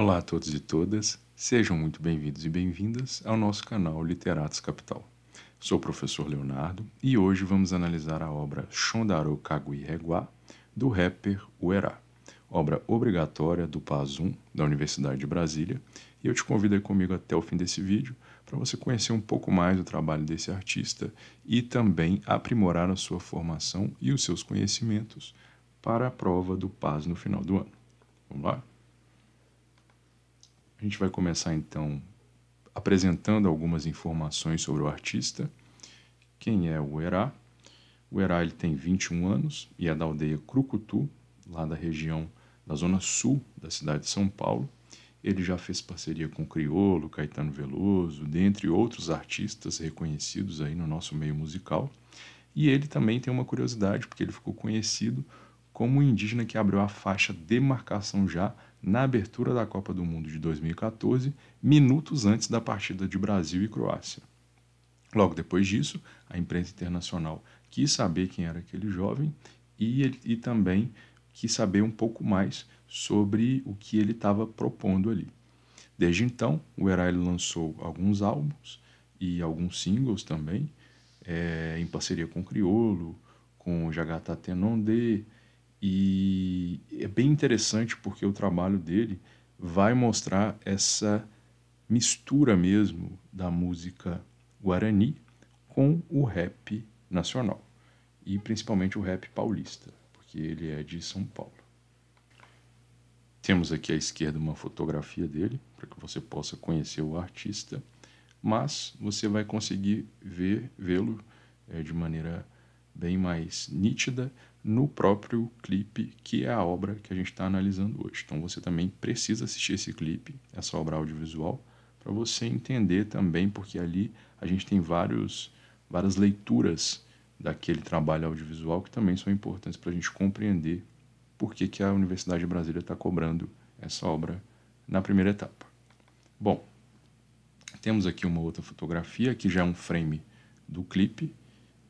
Olá a todos e todas, sejam muito bem-vindos e bem-vindas ao nosso canal Literatos Capital. Sou o professor Leonardo e hoje vamos analisar a obra Shondaro Kagui Reguá, do rapper Uerá, obra obrigatória do PASUM da Universidade de Brasília, e eu te convido aí comigo até o fim desse vídeo para você conhecer um pouco mais o trabalho desse artista e também aprimorar a sua formação e os seus conhecimentos para a prova do PAS no final do ano. Vamos lá? A gente vai começar então apresentando algumas informações sobre o artista. Quem é o Herá? O Herá ele tem 21 anos e é da aldeia Crucutu, lá da região da zona sul da cidade de São Paulo. Ele já fez parceria com Criolo, Caetano Veloso, dentre outros artistas reconhecidos aí no nosso meio musical. E ele também tem uma curiosidade, porque ele ficou conhecido como o indígena que abriu a faixa demarcação já na abertura da Copa do Mundo de 2014, minutos antes da partida de Brasil e Croácia. Logo depois disso, a imprensa internacional quis saber quem era aquele jovem e, e também quis saber um pouco mais sobre o que ele estava propondo ali. Desde então, o Herai lançou alguns álbuns e alguns singles também, é, em parceria com Criolo, com Jagata Tenondê, e é bem interessante porque o trabalho dele vai mostrar essa mistura mesmo da música guarani com o rap nacional e principalmente o rap paulista, porque ele é de São Paulo. Temos aqui à esquerda uma fotografia dele para que você possa conhecer o artista, mas você vai conseguir ver vê-lo é, de maneira bem mais nítida no próprio clipe, que é a obra que a gente está analisando hoje. Então você também precisa assistir esse clipe, essa obra audiovisual, para você entender também, porque ali a gente tem vários, várias leituras daquele trabalho audiovisual que também são importantes para a gente compreender por que, que a Universidade de Brasília está cobrando essa obra na primeira etapa. Bom, temos aqui uma outra fotografia que já é um frame do clipe,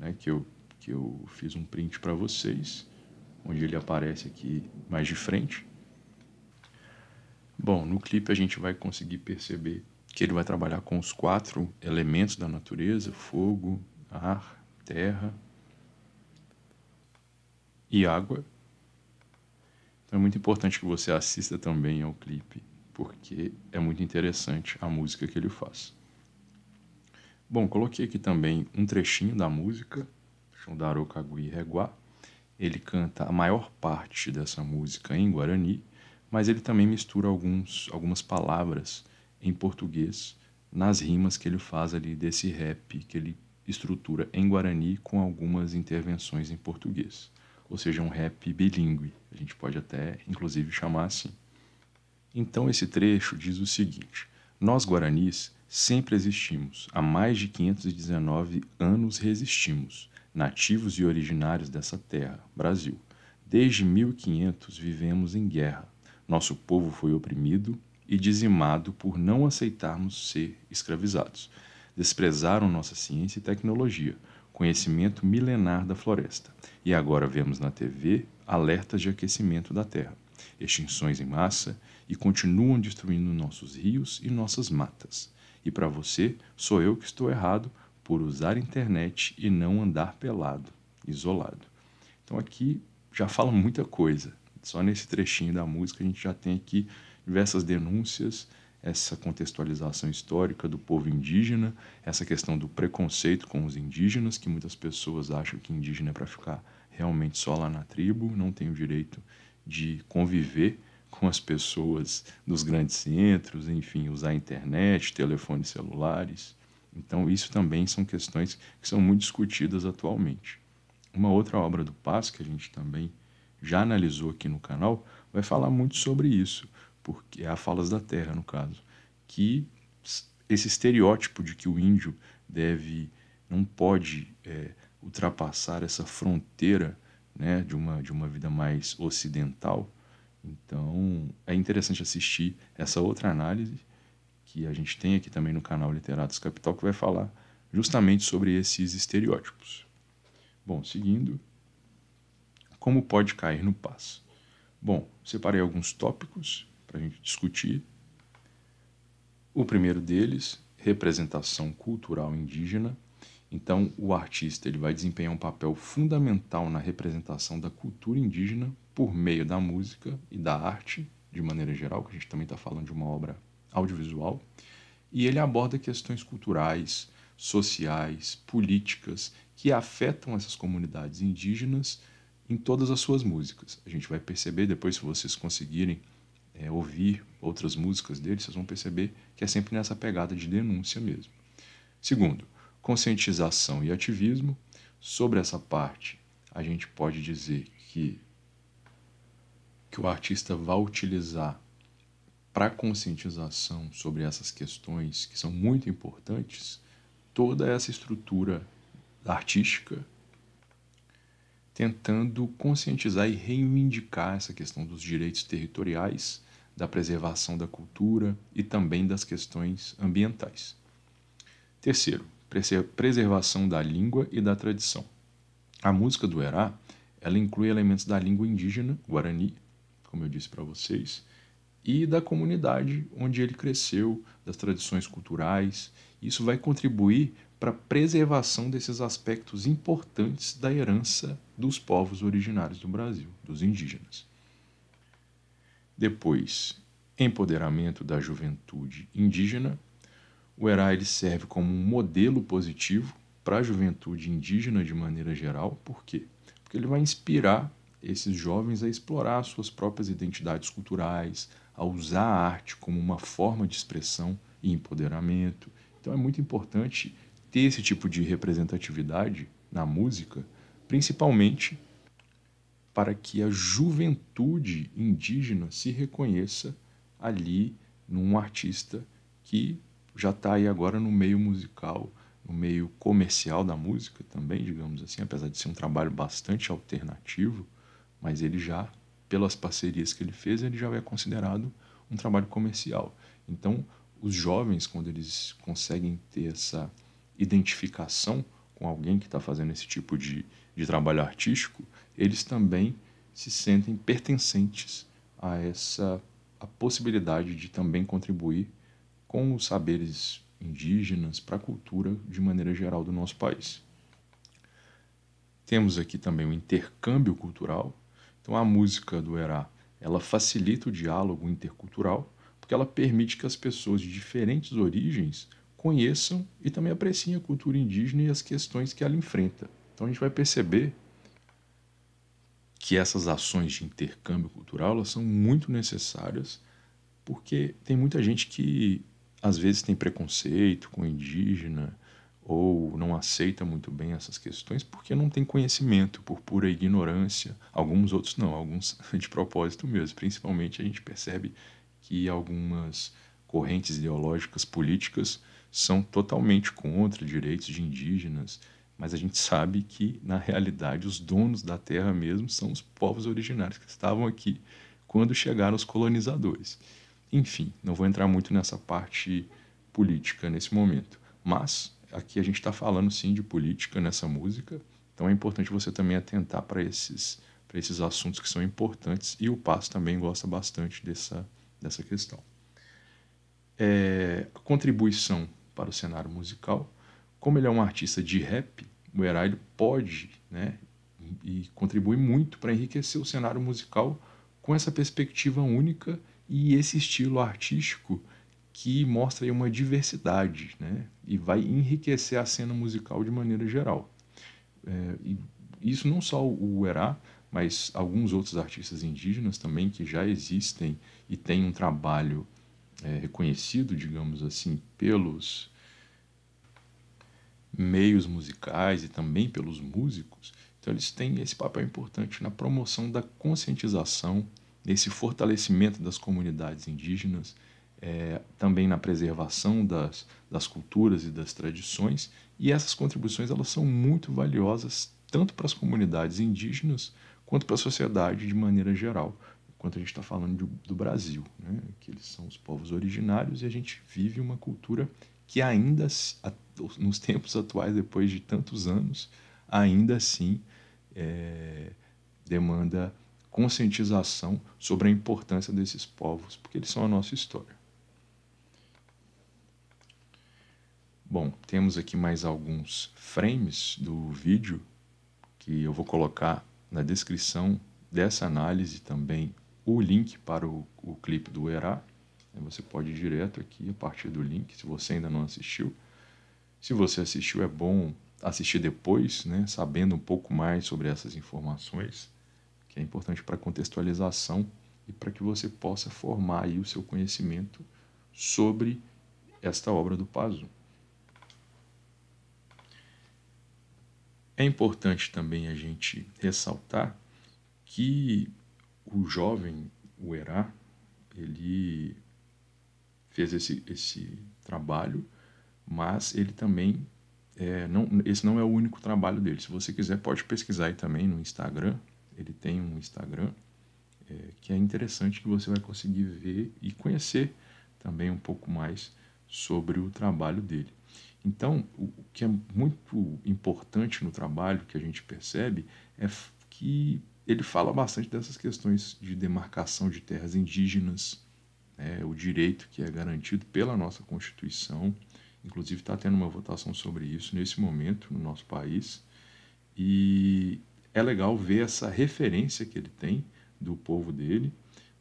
né, que eu que eu fiz um print para vocês, onde ele aparece aqui mais de frente. Bom, no clipe a gente vai conseguir perceber que ele vai trabalhar com os quatro elementos da natureza: fogo, ar, terra e água. Então é muito importante que você assista também ao clipe, porque é muito interessante a música que ele faz. Bom, coloquei aqui também um trechinho da música Shundarou Kagui Reguá. Ele canta a maior parte dessa música em guarani, mas ele também mistura alguns, algumas palavras em português nas rimas que ele faz ali desse rap que ele estrutura em guarani com algumas intervenções em português. Ou seja, um rap bilíngue, a gente pode até inclusive chamar assim. Então esse trecho diz o seguinte: Nós guaranis sempre existimos, há mais de 519 anos resistimos nativos e originários dessa terra, Brasil. Desde 1500 vivemos em guerra. Nosso povo foi oprimido e dizimado por não aceitarmos ser escravizados. Desprezaram nossa ciência e tecnologia, conhecimento milenar da floresta. E agora vemos na TV alertas de aquecimento da terra, extinções em massa e continuam destruindo nossos rios e nossas matas. E para você, sou eu que estou errado por usar internet e não andar pelado, isolado. Então aqui já fala muita coisa. Só nesse trechinho da música a gente já tem aqui diversas denúncias, essa contextualização histórica do povo indígena, essa questão do preconceito com os indígenas, que muitas pessoas acham que indígena é para ficar realmente só lá na tribo, não tem o direito de conviver com as pessoas dos grandes centros, enfim, usar internet, telefones celulares. Então, isso também são questões que são muito discutidas atualmente. Uma outra obra do Paz, que a gente também já analisou aqui no canal, vai falar muito sobre isso, porque é a Falas da Terra, no caso, que esse estereótipo de que o índio deve, não pode é, ultrapassar essa fronteira né, de, uma, de uma vida mais ocidental. Então, é interessante assistir essa outra análise que a gente tem aqui também no canal Literatos Capital, que vai falar justamente sobre esses estereótipos. Bom, seguindo, como pode cair no passo? Bom, separei alguns tópicos para a gente discutir. O primeiro deles, representação cultural indígena. Então, o artista ele vai desempenhar um papel fundamental na representação da cultura indígena por meio da música e da arte, de maneira geral, que a gente também está falando de uma obra audiovisual, e ele aborda questões culturais, sociais, políticas que afetam essas comunidades indígenas em todas as suas músicas. A gente vai perceber depois, se vocês conseguirem é, ouvir outras músicas dele, vocês vão perceber que é sempre nessa pegada de denúncia mesmo. Segundo, conscientização e ativismo. Sobre essa parte, a gente pode dizer que, que o artista vai utilizar para conscientização sobre essas questões que são muito importantes, toda essa estrutura artística tentando conscientizar e reivindicar essa questão dos direitos territoriais, da preservação da cultura e também das questões ambientais. Terceiro, preservação da língua e da tradição. A música do Herá, ela inclui elementos da língua indígena, guarani, como eu disse para vocês, e da comunidade onde ele cresceu, das tradições culturais. Isso vai contribuir para a preservação desses aspectos importantes da herança dos povos originários do Brasil, dos indígenas. Depois, empoderamento da juventude indígena. O ERA ele serve como um modelo positivo para a juventude indígena de maneira geral, por quê? Porque ele vai inspirar esses jovens a explorar suas próprias identidades culturais, a usar a arte como uma forma de expressão e empoderamento. Então é muito importante ter esse tipo de representatividade na música, principalmente para que a juventude indígena se reconheça ali num artista que já está aí agora no meio musical, no meio comercial da música também, digamos assim, apesar de ser um trabalho bastante alternativo, mas ele já pelas parcerias que ele fez, ele já é considerado um trabalho comercial. Então, os jovens, quando eles conseguem ter essa identificação com alguém que está fazendo esse tipo de, de trabalho artístico, eles também se sentem pertencentes a essa a possibilidade de também contribuir com os saberes indígenas para a cultura de maneira geral do nosso país. Temos aqui também o intercâmbio cultural, então a música do Herá, ela facilita o diálogo intercultural, porque ela permite que as pessoas de diferentes origens conheçam e também apreciem a cultura indígena e as questões que ela enfrenta. Então a gente vai perceber que essas ações de intercâmbio cultural elas são muito necessárias, porque tem muita gente que às vezes tem preconceito com indígena, ou não aceita muito bem essas questões porque não tem conhecimento, por pura ignorância. Alguns outros não, alguns de propósito mesmo. Principalmente a gente percebe que algumas correntes ideológicas políticas são totalmente contra direitos de indígenas, mas a gente sabe que, na realidade, os donos da terra mesmo são os povos originários que estavam aqui quando chegaram os colonizadores. Enfim, não vou entrar muito nessa parte política nesse momento, mas aqui a gente está falando sim de política nessa música, então é importante você também atentar para esses, esses assuntos que são importantes e o Passo também gosta bastante dessa, dessa questão. É, contribuição para o cenário musical. Como ele é um artista de rap, o Heraldo pode né, e contribui muito para enriquecer o cenário musical com essa perspectiva única e esse estilo artístico que mostra uma diversidade né? e vai enriquecer a cena musical de maneira geral. É, e isso não só o Uerá, mas alguns outros artistas indígenas também que já existem e têm um trabalho é, reconhecido, digamos assim, pelos meios musicais e também pelos músicos. Então eles têm esse papel importante na promoção da conscientização, nesse fortalecimento das comunidades indígenas, é, também na preservação das, das culturas e das tradições, e essas contribuições elas são muito valiosas tanto para as comunidades indígenas quanto para a sociedade de maneira geral, enquanto a gente está falando de, do Brasil, né? que eles são os povos originários e a gente vive uma cultura que ainda, nos tempos atuais, depois de tantos anos, ainda assim é, demanda conscientização sobre a importância desses povos, porque eles são a nossa história. Bom, temos aqui mais alguns frames do vídeo que eu vou colocar na descrição dessa análise também o link para o, o clipe do ERA. Você pode ir direto aqui a partir do link, se você ainda não assistiu. Se você assistiu, é bom assistir depois, né, sabendo um pouco mais sobre essas informações, que é importante para contextualização e para que você possa formar o seu conhecimento sobre esta obra do Pazum É importante também a gente ressaltar que o jovem, o Herá, ele fez esse, esse trabalho, mas ele também é, não, esse não é o único trabalho dele. Se você quiser, pode pesquisar aí também no Instagram. Ele tem um Instagram é, que é interessante que você vai conseguir ver e conhecer também um pouco mais sobre o trabalho dele. Então, o que é muito importante no trabalho que a gente percebe é que ele fala bastante dessas questões de demarcação de terras indígenas, né, o direito que é garantido pela nossa Constituição. Inclusive, está tendo uma votação sobre isso nesse momento no nosso país. E é legal ver essa referência que ele tem do povo dele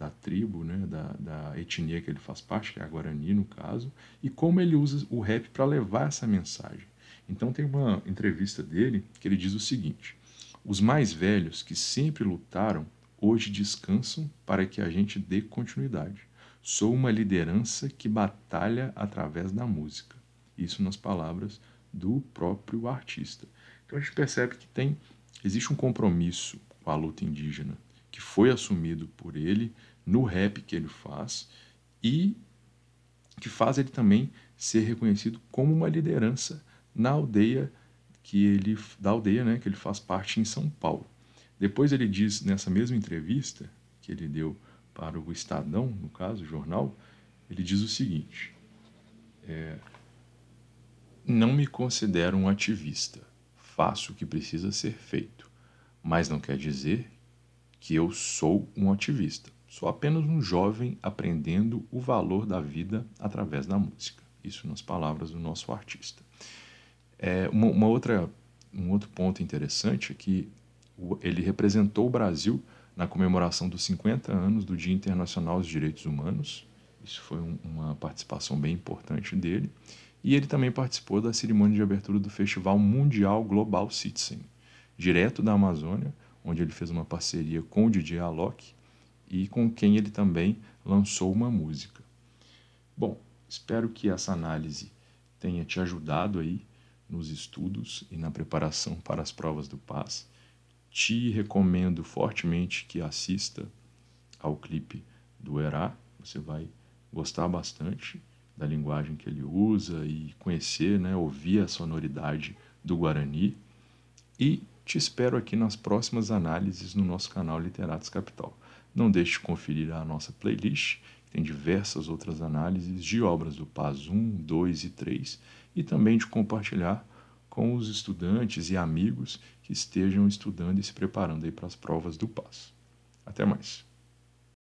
da tribo, né, da, da, etnia que ele faz parte, que é a Guarani no caso, e como ele usa o rap para levar essa mensagem. Então tem uma entrevista dele que ele diz o seguinte: os mais velhos que sempre lutaram hoje descansam para que a gente dê continuidade. Sou uma liderança que batalha através da música. Isso nas palavras do próprio artista. Então a gente percebe que tem existe um compromisso com a luta indígena que foi assumido por ele no rap que ele faz e que faz ele também ser reconhecido como uma liderança na aldeia que ele da aldeia, né, que ele faz parte em São Paulo. Depois ele diz nessa mesma entrevista que ele deu para o Estadão, no caso, o jornal, ele diz o seguinte: é, não me considero um ativista. Faço o que precisa ser feito, mas não quer dizer que eu sou um ativista. Sou apenas um jovem aprendendo o valor da vida através da música. Isso nas palavras do nosso artista. É, uma, uma outra, um outro ponto interessante é que ele representou o Brasil na comemoração dos 50 anos do Dia Internacional dos Direitos Humanos. Isso foi um, uma participação bem importante dele. E ele também participou da cerimônia de abertura do Festival Mundial Global Citizen, direto da Amazônia, onde ele fez uma parceria com o DJ Alok e com quem ele também lançou uma música. Bom, espero que essa análise tenha te ajudado aí nos estudos e na preparação para as provas do PAS. Te recomendo fortemente que assista ao clipe do Herá, você vai gostar bastante da linguagem que ele usa e conhecer, né, ouvir a sonoridade do Guarani. E te espero aqui nas próximas análises no nosso canal Literatos Capital. Não deixe de conferir a nossa playlist, que tem diversas outras análises de obras do PAS 1, 2 e 3, e também de compartilhar com os estudantes e amigos que estejam estudando e se preparando aí para as provas do PAS. Até mais!